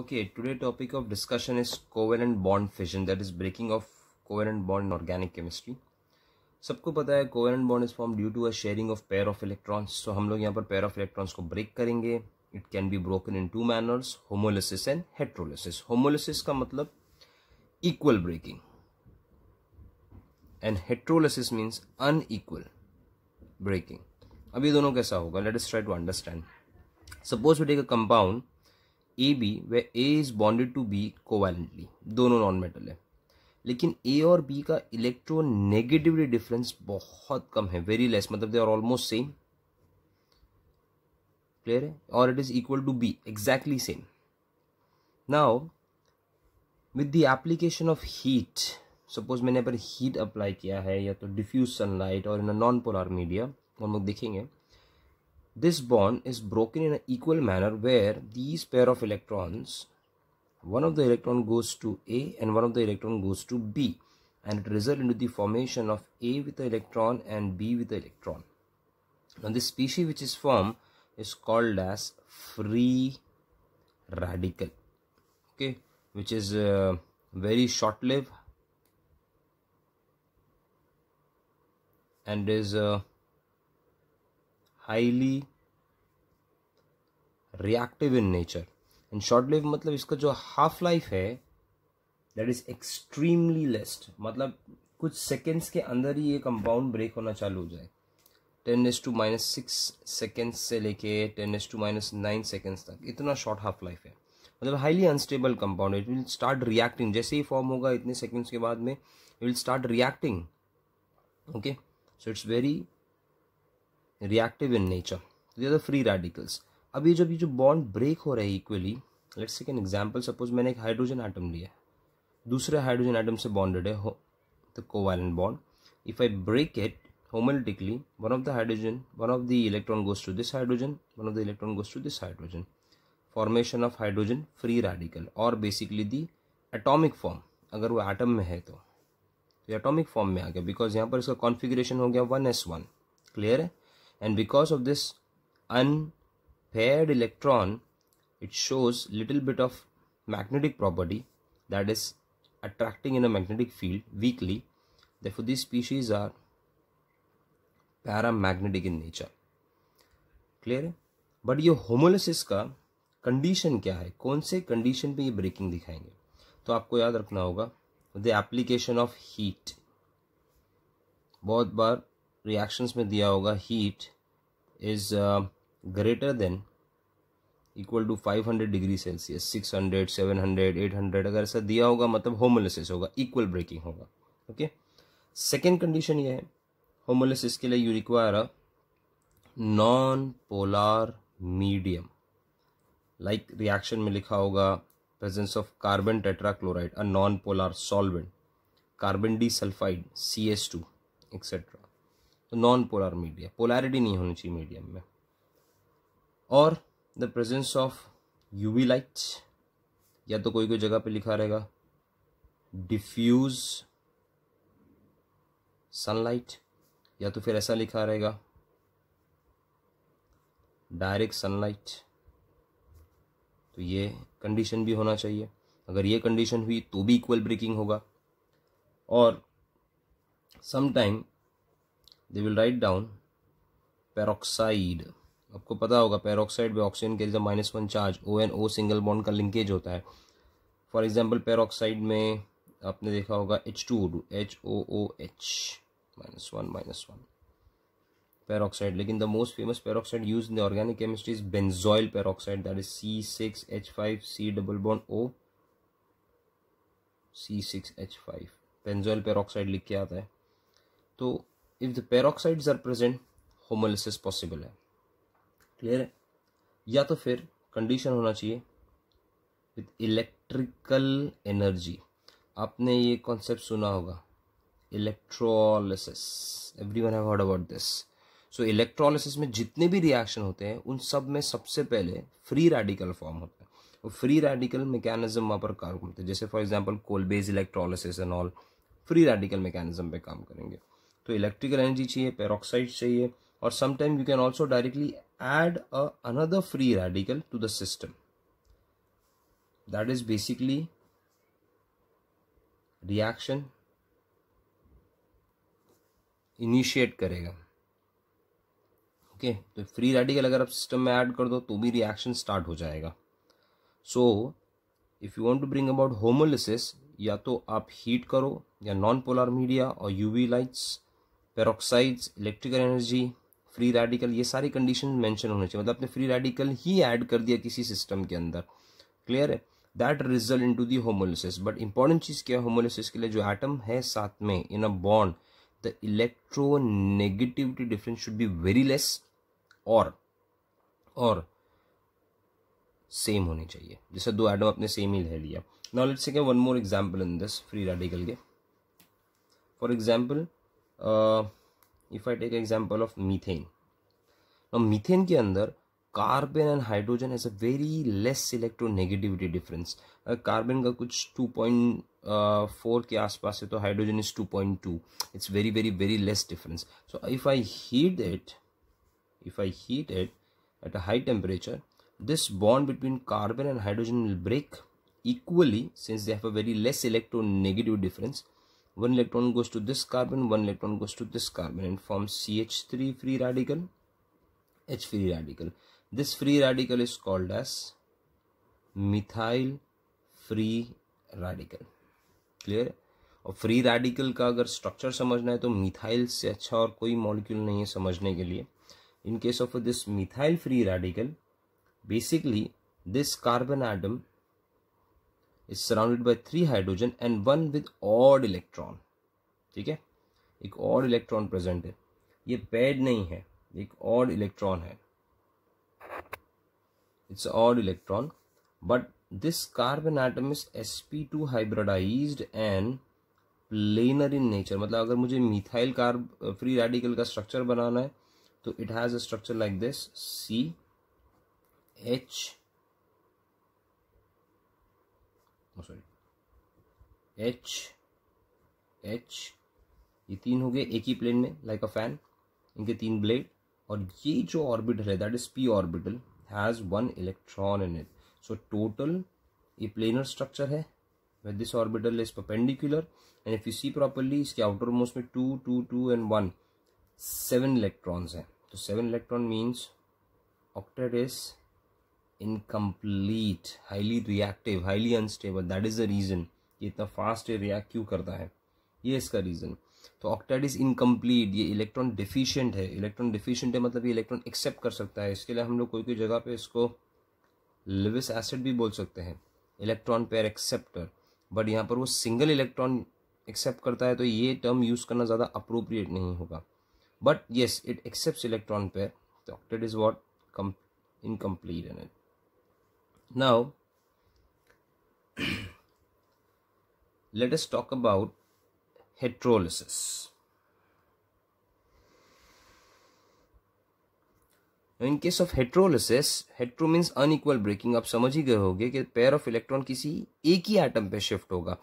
Okay, today topic of discussion is covalent bond fission that is breaking of covalent bond in organic chemistry. सबको पता है covalent bond is form due to a sharing of pair of electrons तो हम लोग यहाँ पर pair of electrons को break करेंगे it can be broken in two manners homolysis and heterolysis homolysis का मतलब equal breaking and heterolysis means unequal breaking अब ये दोनों कैसा होगा let us try to understand suppose we take a compound A B where A is bonded to B covalently दोनों non metal है लेकिन ए और बी का नेगेटिवली डिफरेंस बहुत कम है वेरी लेस मतलब they are almost same clear है और it is equal to be exactly same now with the application of heat suppose मैंने पर हीट अप्लाई किया है या तो डिफ्यूज सनलाइट और in a non polar media हम लोग देखेंगे This bond is broken in an equal manner where these pair of electrons, one of the electron goes to A and one of the electron goes to B and it results into the formation of A with the electron and B with the electron. Now this species which is formed is called as free radical okay which is a uh, very short lived and is uh, highly reactive in nature and short live मतलब इसका जो half life है that is extremely least मतलब कुछ seconds के अंदर ही ये compound break होना चालू हो जाए ten is to minus six seconds से लेके ten is to minus nine seconds तक इतना शॉर्ट हाफ लाइफ है मतलब highly unstable compound it will start reacting जैसे ही फॉर्म होगा इतने सेकेंड्स के बाद में it will start reacting okay so it's very reactive in nature they are the free radicals अब ये जब ये जो बॉन्ड ब्रेक हो रहे हैं इक्वली लेट्स एक एन एग्जाम्पल सपोज मैंने एक हाइड्रोजन आइटम लिया दूसरे हाइड्रोजन आइटम से बॉन्डेड है the covalent bond if I break it homolytically one of the hydrogen one of the electron goes to this hydrogen one of the electron goes to this hydrogen formation of hydrogen free radical और basically the atomic form अगर वो atom में है तो atomic तो form में आ गया because यहाँ पर इसका कॉन्फ़िगरेशन हो गया वन एस वन क्लियर है and because of this unpaired electron it shows little bit of magnetic property that is attracting in a magnetic field weakly therefore these species are paramagnetic in nature Clear? But but ये homolysis का condition क्या है कौन condition condition पे ये breaking दिखाएंगे तो आपको याद रखना होगा the application of heat. बहुत बार रिएक्शंस में दिया होगा heat is greater than equal to 500 degree Celsius 600 700 800 अगर ऐसा दिया होगा मतलब होमोलिसिस होगा इक्वल ब्रेकिंग होगा ओके सेकेंड कंडीशन ये है होमोलिसिस के लिए you require a non polar medium like reaction में लिखा होगा presence of carbon tetrachloride a non polar solvent carbon disulphide C S two etcetera तो नॉन पोलर मीडिया पोलैरिटी नहीं होनी चाहिए मीडियम में और the presence of UV lights या तो कोई कोई जगह पे लिखा रहेगा डिफ्यूज सनलाइट या तो फिर ऐसा लिखा रहेगा डायरेक्ट सनलाइट तो ये कंडीशन भी होना चाहिए अगर ये कंडीशन हुई तो भी इक्वल ब्रेकिंग होगा और sometime they will write down peroxide आपको पता होगा पेरोक्साइड में ऑक्सीजन के जब minus one charge O and O single bond का लिंकेज होता है फॉर एग्जाम्पल पेरोक्साइड में आपने देखा होगा H two two H O O H minus one minus one peroxide लेकिन the most famous peroxide used in the organic chemistry is benzoyl peroxide that is C six H five C double bond O C six H five benzoyl peroxide लिख के आता है तो if the peroxides are present homolysis possible है clear है या तो फिर कंडीशन होना चाहिए विद इलेक्ट्रिकल एनर्जी आपने ये कॉन्सेप्ट सुना होगा electrolysis everyone heard about this so electrolysis में जितने भी रिएक्शन होते हैं उन सब में सबसे पहले फ्री रेडिकल फॉर्म होता है और फ्री रेडिकल मैकेनिज्म वहाँ पर काम करते हैं जैसे for example Kolbe's electrolysis and all free radical mechanism पे काम करेंगे तो इलेक्ट्रिकल एनर्जी चाहिए पेरोक्साइड चाहिए और sometime you can also directly add another free radical to the system that is basically reaction initiate करेगा ओके okay, तो free radical अगर आप सिस्टम में ऐड कर दो तो भी रिएक्शन स्टार्ट हो जाएगा so if you want to bring about homolysis या तो आप हीट करो या नॉन पोलर मीडिया और UV lights peroxides electrical energy free radical ये सारी कंडीशन मेंशन होने चाहिए मतलब आपने फ्री रेडिकल ही ऐड कर दिया किसी सिस्टम के अंदर क्लियर है that result into the homolysis but important चीज़ क्या है होमोलिसिस के लिए जो एटम है साथ में in a bond the electronegativity difference should be very less और और सेम होने चाहिए जैसे दो एटम आपने सेम ही ले लिया नॉलेज से क्या one more example in this free radical के for example Uh, if I take an example of methane. Now methane ke carbon and hydrogen has a very less electronegativity difference. Uh, carbon ka kuch 2.4 ke aaspaas hai, to hydrogen is 2.2. It's very very very less difference. So if I heat it, if I heat it at a high temperature, this bond between carbon and hydrogen will break equally since they have a very less electronegative difference. one electron goes to this carbon one electron goes to this carbon and forms ch3 free radical h free radical this free radical is called as methyl free radical clear और free radical का अगर structure समझना है तो methyl से अच्छा और कोई मॉलिक्यूल नहीं है समझने के लिए in case of this methyl free radical basically this carbon atom is surrounded by three hydrogen and one with odd electron ठीक है एक और इलेक्ट्रॉन प्रेजेंट है ये पैड नहीं है एक और इलेक्ट्रॉन है it's odd electron but this carbon atom is S P two hybridised and planar in nature मतलब अगर मुझे मिथाइल कार्ब फ्री रेडिकल का स्ट्रक्चर बनाना है तो it has a structure like this C H O sorry H H ये तीन हो गए एक ही प्लेन में लाइक अ फैन इनके तीन ब्लेड और ये जो ऑर्बिटल है that is P orbital has one electron in it so total ये प्लेनर स्ट्रक्चर है with this orbital is perpendicular and if you see properly इसके आउटर मोस्ट में two two two and one seven electrons हैं तो seven electron means octet is incomplete highly reactive highly unstable that is the reason ये इतना fast react क्यों करता है ये इसका रीज़न तो ऑक्टाइड इज़ इनकम्प्लीट ये इलेक्ट्रॉन डिफिशियंट है इलेक्ट्रॉन डिफिशियंट है मतलब ये इलेक्ट्रॉन एक्सेप्ट कर सकता है इसके लिए हम लोग कोई कोई जगह पे इसको लिविस एसिड भी बोल सकते हैं इलेक्ट्रॉन पेयर एक्सेप्टर बट यहाँ पर वो सिंगल इलेक्ट्रॉन एक्सेप्ट करता है तो ये टर्म यूज़ करना ज़्यादा अप्रोप्रिएट नहीं होगा but yes it accept electron pair तो octet is what incomplete and it now let us talk about heterolysis in case of heterolysis hetero means unequal breaking आप समझ ही गए होगे कि पेयर ऑफ इलेक्ट्रॉन किसी एक ही आइटम पे शिफ्ट होगा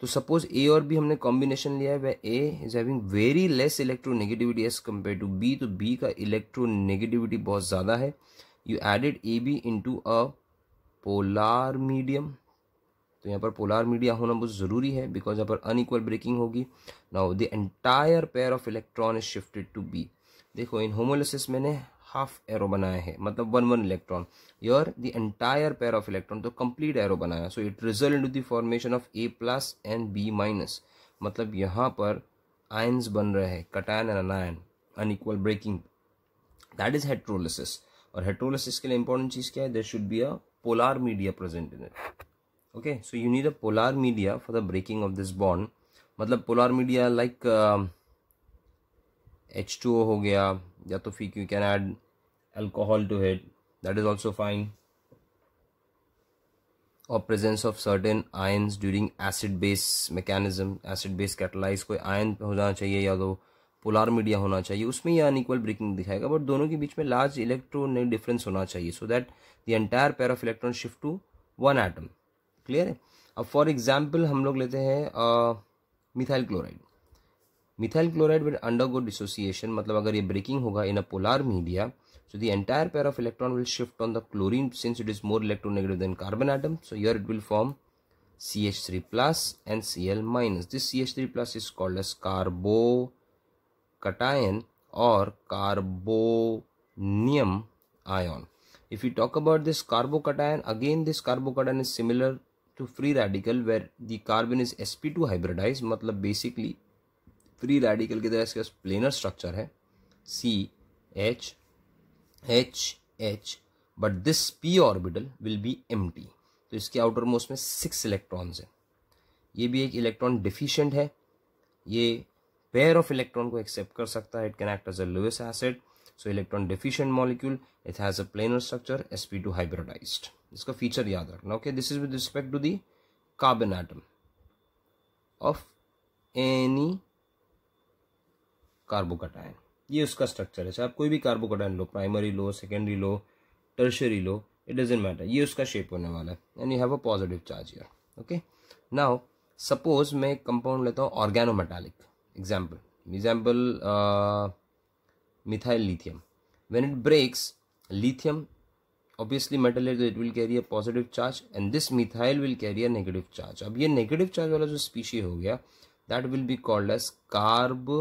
तो सपोज ए और बी हमने कॉम्बिनेशन लिया है वह A is having very less electronegativity as compare to B तो बी का इलेक्ट्रोनेगेटिविटी बहुत ज़्यादा है you added A B into a polar medium तो यहाँ पर पोलार मीडिया होना बहुत ज़रूरी है बिकॉज यहाँ पर अनइक्वल ब्रेकिंग होगी now the entire pair of electron is shifted to B देखो इन होमोलिसिस मैंने हाफ एरो बनाया है मतलब one one electron or the entire pair of electron तो कंप्लीट एरो बनाया so it result to the formation of A plus and B minus मतलब यहाँ पर आयन्स बन रहे हैं cation and anion unequal breaking that is heterolysis और heterolysis के लिए इंपॉर्टेंट चीज़ क्या है there should be a polar media present in it okay so you need a polar media for the breaking of this bond मतलब polar media like uh, H2O हो गया या तो फिर you can add alcohol to it that is also fine or presence of certain ions during acid base mechanism acid base catalyze कोई ion हो जाना चाहिए या तो पोलार मीडिया होना चाहिए उसमें यह अनइक्वल ब्रेकिंग दिखाएगा बट दोनों के बीच में लार्ज इलेक्ट्रॉन डिफरेंस होना चाहिए so that the entire pair of electron shift to one atom clear है अब फॉर एग्जाम्पल हम लोग लेते हैं methyl chloride methyl chloride will undergo dissociation मतलब अगर ये ब्रेकिंग होगा in a polar media so the entire pair of electron will shift on the of since it is more electron negative than carbon atom so electronegative it will form C H three plus and C L minus this C H three plus is called as carbo cation or carbonium ion if we talk about this carbocation again this carbocation is similar to free radical where the carbon is sp2 hybridized मतलब basically free radical की तरह इसके पास planar structure है C H H H but this p orbital will be empty तो इसके outer most में six electrons हैं ये भी एक electron deficient है ये पेयर ऑफ इलेक्ट्रॉन को एक्सेप्ट कर सकता है it can act as a Lewis acid so electron deficient molecule it has a planar structure S two hybridised इसका फीचर याद रखना okay this is with respect to the carbon atom of any carbocation ये उसका स्ट्रक्चर है चाहे आप कोई भी कार्बोकटायन लो प्राइमरी लो सेकेंडरी लो टर्शरी लो इट डजेंट मैटर ये उसका शेप होने वाला है and you have a positive charge यार ओके नाउ सपोज मैं कंपाउंड लेता हूँ organo metallic example example uh, methyl lithium when it breaks lithium obviously metal is it will carry a positive charge and this methyl will carry a negative charge ab ye negative charge wala jo species ho gaya that will be called as carb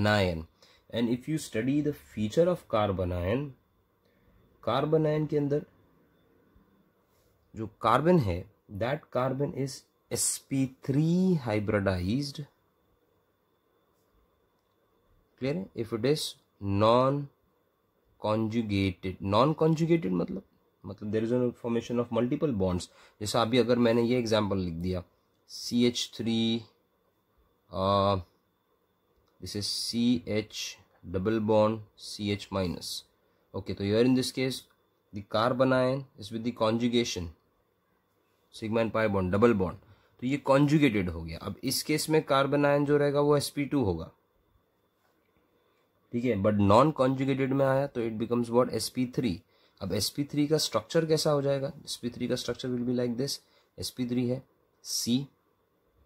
anion and if you study the feature of carb anion carb anion ke andar jo carbon hai that carbon is sp3 hybridized है if it is non conjugated non conjugated मतलब मतलब there is an formation of multiple bonds जैसा अभी अगर मैंने ये example लिख दिया C H three this is C H double bond C H minus okay तो you're in this case the carbon ion is with the conjugation sigma pi bond double bond तो ये कॉन्जुगेटेड हो गया अब इस case में carbon ion जो रहेगा वो sp2 होगा ठीक है बट नॉन कॉन्जुगेटेड में आया तो it becomes what S P three अब एस पी थ्री का स्ट्रक्चर कैसा हो जाएगा एस पी थ्री का structure will be like this S P three है सी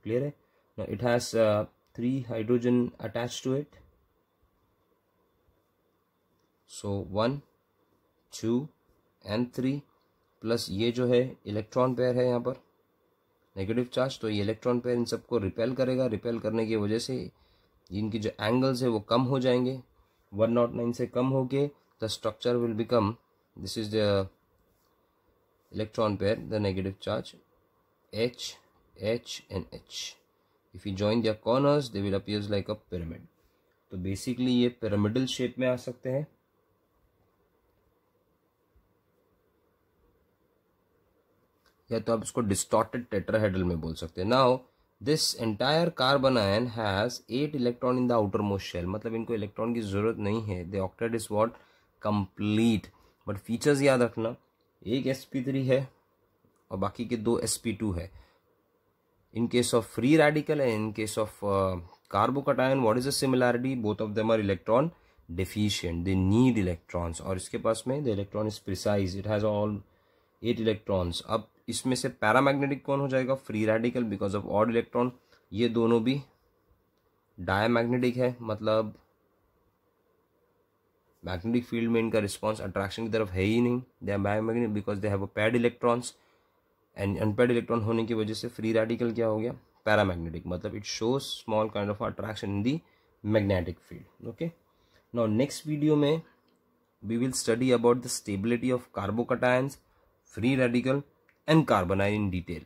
क्लियर है ना it has three hydrogen attach to it so one two and three plus ये जो है इलेक्ट्रॉन पेयर है यहाँ पर नेगेटिव चार्ज तो ये इलेक्ट्रॉन पेयर इन सबको रिपेल करेगा रिपेल करने की वजह से इनकी जो एंगल्स है वो कम हो जाएंगे 109 से कम हो गए the structure will become this is the electron pair the negative charge H H and H if you join their corners they will appears like a pyramid तो बेसिकली ये पिरामिडल शेप में आ सकते हैं या तो आप इसको डिस्टॉर्टेड टेट्राहेड्रल में बोल सकते हैं now this entire carbon ion has eight electron in the most shell मतलब इनको इलेक्ट्रॉन की ज़रूरत नहीं है the octet is what complete but features याद रखना एक एस पी थ्री है और बाकी के दो एस पी टू है in case of free radical and in case of ion what is the similarity both of them are electron deficient they need electrons और इसके पास में the electron is precise it has all eight electrons अब इसमें से paramagnetic कौन हो जाएगा free radical because of odd electron ये दोनों भी डायमैग्नेटिक है मतलब मैग्नेटिक फील्ड में इनका रिस्पॉन्स अट्रैक्शन की तरफ है ही नहीं they are biomagnetic because they have a paired electrons and unpaired electron होने की वजह से फ्री रेडिकल क्या हो गया पैरामैग्नेटिक मतलब it shows small kind of attraction in the magnetic field okay now next video में we will study about the stability of carbocations free radical and carbonyl in detail.